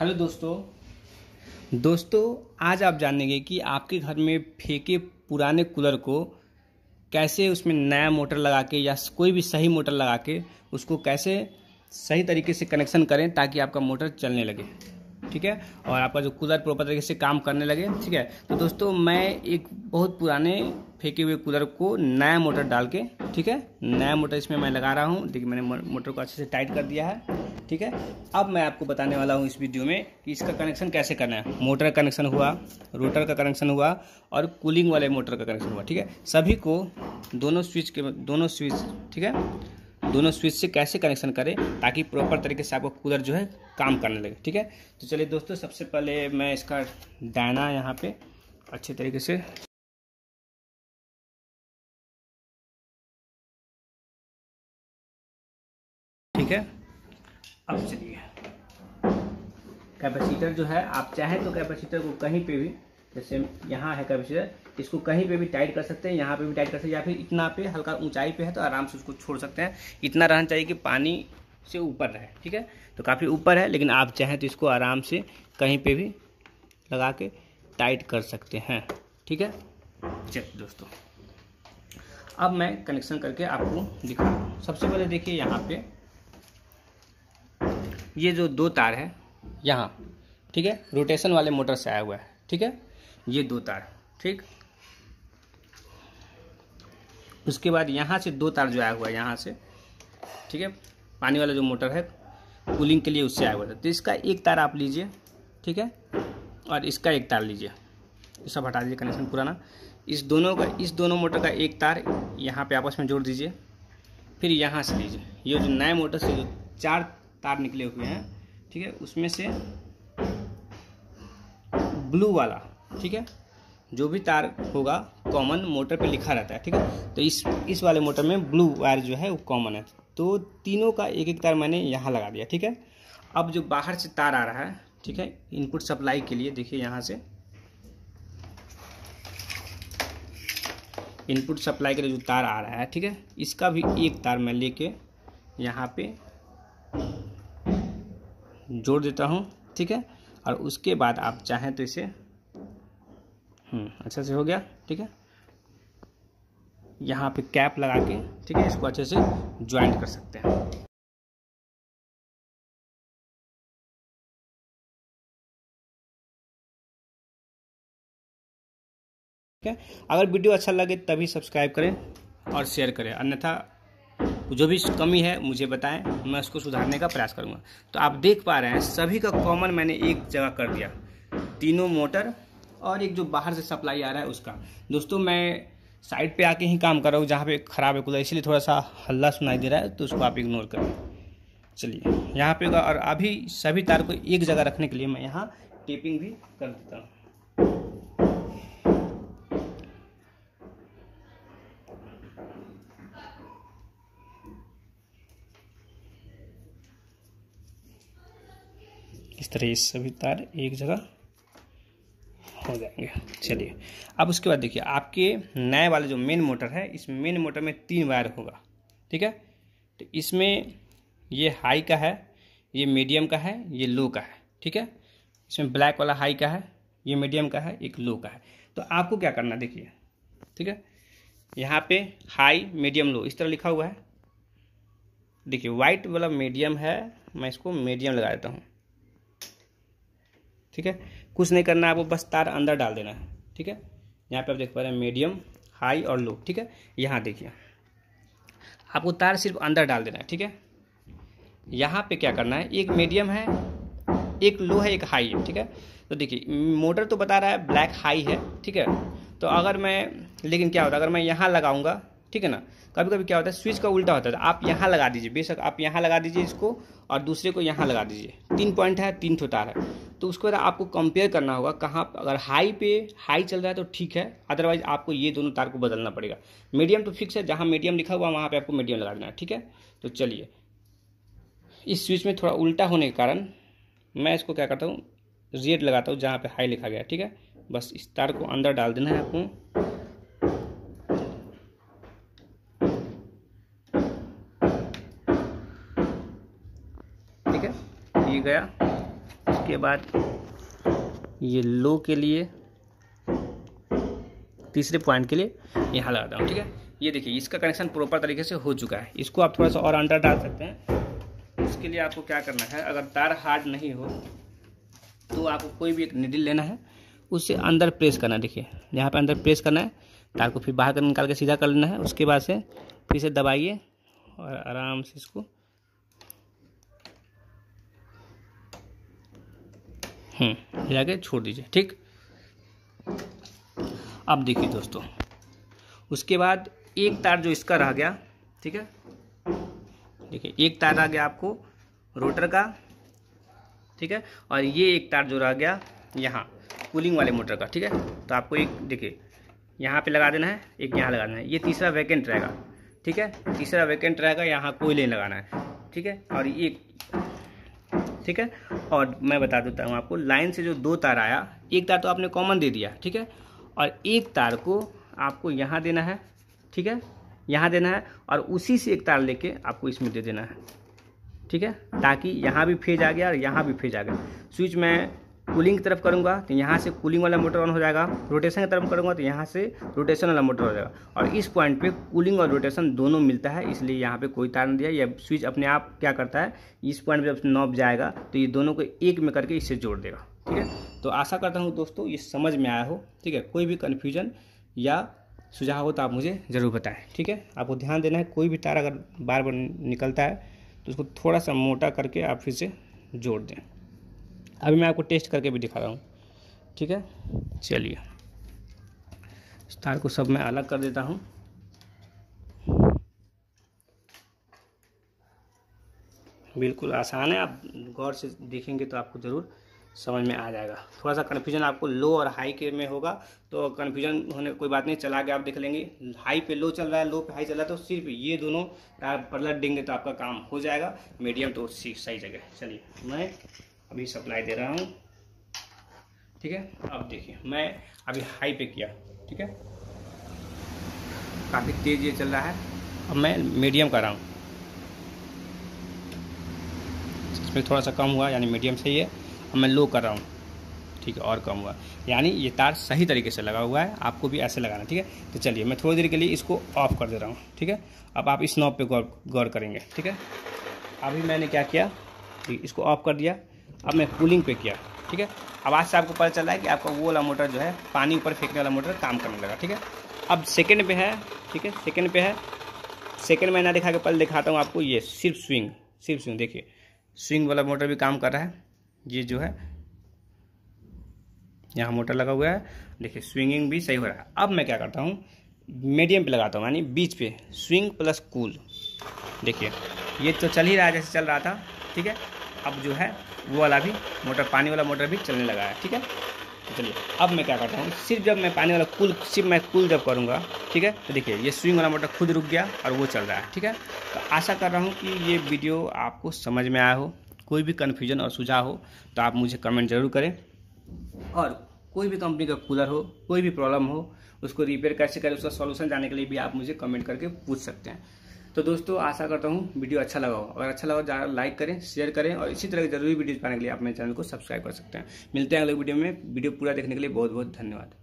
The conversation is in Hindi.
हेलो दोस्तों दोस्तों आज आप जानेंगे कि आपके घर में फेंके पुराने कूलर को कैसे उसमें नया मोटर लगा के या कोई भी सही मोटर लगा के उसको कैसे सही तरीके से कनेक्शन करें ताकि आपका मोटर चलने लगे ठीक है और आपका जो कूलर प्रॉपर तरीके से काम करने लगे ठीक है तो दोस्तों मैं एक बहुत पुराने फेंके हुए कूलर को नया मोटर डाल के ठीक है नया मोटर इसमें मैं लगा रहा हूँ देखिए मैंने मोटर को अच्छे से टाइट कर दिया है ठीक है अब मैं आपको बताने वाला हूँ इस वीडियो में कि इसका कनेक्शन कैसे करना है मोटर का कनेक्शन हुआ रोटर का कनेक्शन हुआ और कूलिंग वाले मोटर का कनेक्शन हुआ ठीक है सभी को दोनों स्विच के दोनों स्विच ठीक है दोनों स्विच से कैसे कनेक्शन करें ताकि प्रॉपर तरीके से आपका कूलर जो है काम करने लगे ठीक है तो चलिए दोस्तों सबसे पहले मैं इसका डायना यहाँ पे अच्छे तरीके से ठीक है अब चलिए कैपेसिटर जो है आप चाहें तो कैपेसिटर को कहीं पे भी जैसे यहाँ है कैपेसिटर इसको कहीं पे भी टाइट कर सकते हैं यहाँ पे भी टाइट कर सकते हैं या फिर इतना पे हल्का ऊंचाई पे है तो आराम से उसको छोड़ सकते हैं इतना रहना चाहिए कि पानी से ऊपर रहे ठीक है तो काफ़ी ऊपर है लेकिन आप चाहें तो इसको आराम से कहीं पर भी लगा के टाइट कर सकते हैं ठीक है चलिए दोस्तों अब मैं कनेक्शन करके आपको दिखा सबसे पहले देखिए यहाँ पे ये जो दो तार है यहाँ ठीक है रोटेशन वाले मोटर से आया हुआ है ठीक है ये दो तार ठीक उसके बाद यहाँ से दो तार जो आया हुआ है यहाँ से ठीक है पानी वाला जो मोटर है कूलिंग के लिए उससे आया हुआ था तो इसका एक तार आप लीजिए ठीक है और इसका एक तार लीजिए सब हटा दीजिए कनेक्शन पुराना इस दोनों का इस दोनों मोटर का एक तार यहाँ पे आपस में जोड़ दीजिए फिर यहाँ से लीजिए ये जो नए मोटर से जो चार तार निकले हुए हैं ठीक है उसमें से ब्लू वाला ठीक है जो भी तार होगा कॉमन मोटर पे लिखा रहता है ठीक है तो इस इस वाले मोटर में ब्लू वायर जो है वो कॉमन है तो तीनों का एक एक तार मैंने यहाँ लगा दिया ठीक है अब जो बाहर से तार आ रहा है ठीक है इनपुट सप्लाई के लिए देखिए यहाँ से इनपुट सप्लाई के लिए जो तार आ रहा है ठीक है इसका भी एक तार मैं लेके यहाँ पे जोड़ देता हूँ ठीक है और उसके बाद आप चाहें तो इसे हम्म, अच्छा से हो गया ठीक है यहाँ पे कैप लगा के ठीक है इसको अच्छे से ज्वाइंट कर सकते हैं ठीक है अगर वीडियो अच्छा लगे तभी सब्सक्राइब करें और शेयर करें अन्यथा जो भी कमी है मुझे बताएं मैं उसको सुधारने का प्रयास करूँगा तो आप देख पा रहे हैं सभी का कॉमन मैंने एक जगह कर दिया तीनों मोटर और एक जो बाहर से सप्लाई आ रहा है उसका दोस्तों मैं साइड पे आके ही काम कर रहा हूँ जहाँ पे ख़राब है कूलर इसलिए थोड़ा सा हल्ला सुनाई दे रहा है तो उसको आप इग्नोर करें चलिए यहाँ पे और अभी सभी तार को एक जगह रखने के लिए मैं यहाँ टेपिंग भी कर देता हूँ तरह ये सभी तार एक जगह हो जाएंगे चलिए अब उसके बाद देखिए आपके नए वाले जो मेन मोटर है इस मेन मोटर में तीन वायर होगा ठीक है तो इसमें ये हाई का है ये मीडियम का है ये लो का है ठीक है इसमें ब्लैक वाला हाई का है ये मीडियम का है एक लो का है तो आपको क्या करना देखिए ठीक है यहाँ पे हाई मीडियम लो इस तरह लिखा हुआ है देखिए वाइट वाला मीडियम है मैं इसको मीडियम लगा देता हूँ ठीक है कुछ नहीं करना है आपको बस तार अंदर डाल देना है ठीक है यहाँ पे आप देख पा रहे हैं मीडियम हाई और लो ठीक है यहाँ देखिए आपको तार सिर्फ अंदर डाल देना है ठीक है यहाँ पे क्या करना है एक मीडियम है एक लो है एक हाई है ठीक है तो देखिए मोटर तो बता रहा है ब्लैक हाई है ठीक है तो अगर मैं लेकिन क्या होता है अगर मैं यहाँ लगाऊंगा ठीक है ना कभी कभी क्या होता है स्विच का उल्टा होता है तो आप यहाँ लगा दीजिए बेशक आप यहाँ लगा दीजिए इसको और दूसरे को यहाँ लगा दीजिए तीन पॉइंट है तीन ठो तार है तो उसके बाद आपको कंपेयर करना होगा कहाँ अगर हाई पे हाई चल रहा है तो ठीक है अदरवाइज आपको ये दोनों तार को बदलना पड़ेगा मीडियम तो फिक्स है जहाँ मीडियम लिखा हुआ वहाँ पे आपको मीडियम लगा देना है ठीक है तो चलिए इस स्विच में थोड़ा उल्टा होने के कारण मैं इसको क्या करता हूँ रेड लगाता हूँ जहाँ पे हाई लिखा गया ठीक है बस इस तार को अंदर डाल देना है आपको ठीक है ये गया उसके बाद ये लो के लिए तीसरे पॉइंट के लिए यहाँ लगाता हूँ ठीक है ये देखिए इसका कनेक्शन प्रॉपर तरीके से हो चुका है इसको आप थोड़ा सा और अंडर डाल सकते हैं इसके लिए आपको क्या करना है अगर तार हार्ड नहीं हो तो आपको कोई भी एक निडिल लेना है उससे अंदर प्रेस करना है देखिए यहाँ पर अंदर प्रेस करना है तार को फिर बाहर निकाल के सीधा कर लेना है उसके बाद से फिर से दबाइए और आराम से इसको हिला हम्म, के छोड़ दीजिए ठीक अब देखिए दोस्तों उसके बाद एक तार जो इसका रह गया ठीक है देखिए एक तार रह गया आपको रोटर का ठीक है और ये एक तार जो रह गया यहाँ कूलिंग वाले मोटर का ठीक है तो आपको एक देखिए यहाँ पे लगा देना है एक यहाँ लगा देना है ये तीसरा वैकेंट रहेगा ठीक है तीसरा वैकेंट रहेगा यहाँ कोई नहीं लगाना है ठीक है और ये ठीक है और मैं बता देता हूँ आपको लाइन से जो दो तार आया एक तार तो आपने कॉमन दे दिया ठीक है और एक तार को आपको यहाँ देना है ठीक है यहाँ देना है और उसी से एक तार लेके आपको इसमें दे देना है ठीक है ताकि यहाँ भी फेज आ गया और यहाँ भी फेज आ गया स्विच में कूलिंग की तरफ करूँगा तो यहाँ से कूलिंग वाला मोटर ऑन हो जाएगा रोटेशन की तरफ करूंगा तो यहाँ से रोटेशन वाला मोटर तो हो जाएगा और इस पॉइंट पे कूलिंग और रोटेशन दोनों मिलता है इसलिए यहाँ पे कोई तार नहीं दिया या स्विच अपने आप क्या करता है इस पॉइंट पे जब नॉब जाएगा तो ये दोनों को एक में करके इससे जोड़ देगा ठीक है तो आशा करता हूँ दोस्तों ये समझ में आया हो ठीक है कोई भी कन्फ्यूजन या सुझाव हो तो आप मुझे ज़रूर बताएं ठीक है आपको ध्यान देना है कोई भी तार अगर बार बार निकलता है तो उसको थोड़ा सा मोटा करके आप फिर से जोड़ दें अभी मैं आपको टेस्ट करके भी दिखा रहा हूँ ठीक है चलिए स्टार तार को सब मैं अलग कर देता हूँ बिल्कुल आसान है आप गौर से देखेंगे तो आपको ज़रूर समझ में आ जाएगा थोड़ा सा कन्फ्यूजन आपको लो और हाई के में होगा तो कन्फ्यूजन होने कोई बात नहीं चला के आप देख लेंगे हाई पे लो चल रहा है लो पे हाई चल रहा है तो सिर्फ ये दोनों पलट देंगे तो आपका काम हो जाएगा मीडियम तो सही जगह चलिए मैं अभी सप्लाई दे रहा हूँ ठीक है अब देखिए मैं अभी हाई पे किया ठीक है काफ़ी तेज़ ये चल रहा है अब मैं मीडियम कर रहा हूँ इसमें थोड़ा सा कम हुआ यानी मीडियम से है अब मैं लो कर रहा हूँ ठीक है और कम हुआ यानी ये तार सही तरीके से लगा हुआ है आपको भी ऐसे लगाना ठीक है तो चलिए मैं थोड़ी देर के लिए इसको ऑफ कर दे रहा हूँ ठीक है अब आप इस नॉब पे गौर गौर करेंगे ठीक है अभी मैंने क्या किया इसको ऑफ कर दिया अब मैं कूलिंग पे किया ठीक है आवाज़ से आपको पता चल रहा है कि आपका वो वाला मोटर जो है पानी ऊपर फेंकने वाला मोटर काम करने लगा ठीक है अब सेकेंड पे है ठीक है सेकेंड पे है सेकेंड में ना दिखा के पल दिखाता हूँ आपको ये सिर्फ स्विंग सिर्फ स्विंग देखिए स्विंग वाला मोटर भी काम कर रहा है ये जो है यहाँ मोटर लगा हुआ है देखिए स्विंगिंग भी सही हो रहा है अब मैं क्या करता हूँ मीडियम पे लगाता हूँ यानी बीच पे स्विंग प्लस कूल देखिए ये तो चल ही रहा है जैसे चल रहा था ठीक है अब जो है वो वाला भी मोटर पानी वाला मोटर भी चलने लगा है ठीक है तो चलिए अब मैं क्या करता हूँ सिर्फ जब मैं पानी वाला कुल सिर्फ मैं कुल जब करूँगा ठीक है तो देखिए ये स्विंग वाला मोटर खुद रुक गया और वो चल रहा है ठीक है तो आशा कर रहा हूँ कि ये वीडियो आपको समझ में आया हो कोई भी कन्फ्यूजन और सुझाव हो तो आप मुझे कमेंट जरूर करें और कोई भी कंपनी का कूलर हो कोई भी प्रॉब्लम हो उसको रिपेयर कैसे करें उसका सॉल्यूशन जाने के लिए भी आप मुझे कमेंट करके पूछ सकते हैं तो दोस्तों आशा करता हूँ वीडियो अच्छा लगा हो अगर अच्छा लगा ज़्यादा लाइक करें शेयर करें और इसी तरह की जरूरी वीडियोज पाने के लिए आप मेरे चैनल को सब्सक्राइब कर सकते हैं मिलते हैं अगले वीडियो में वीडियो पूरा देखने के लिए बहुत बहुत धन्यवाद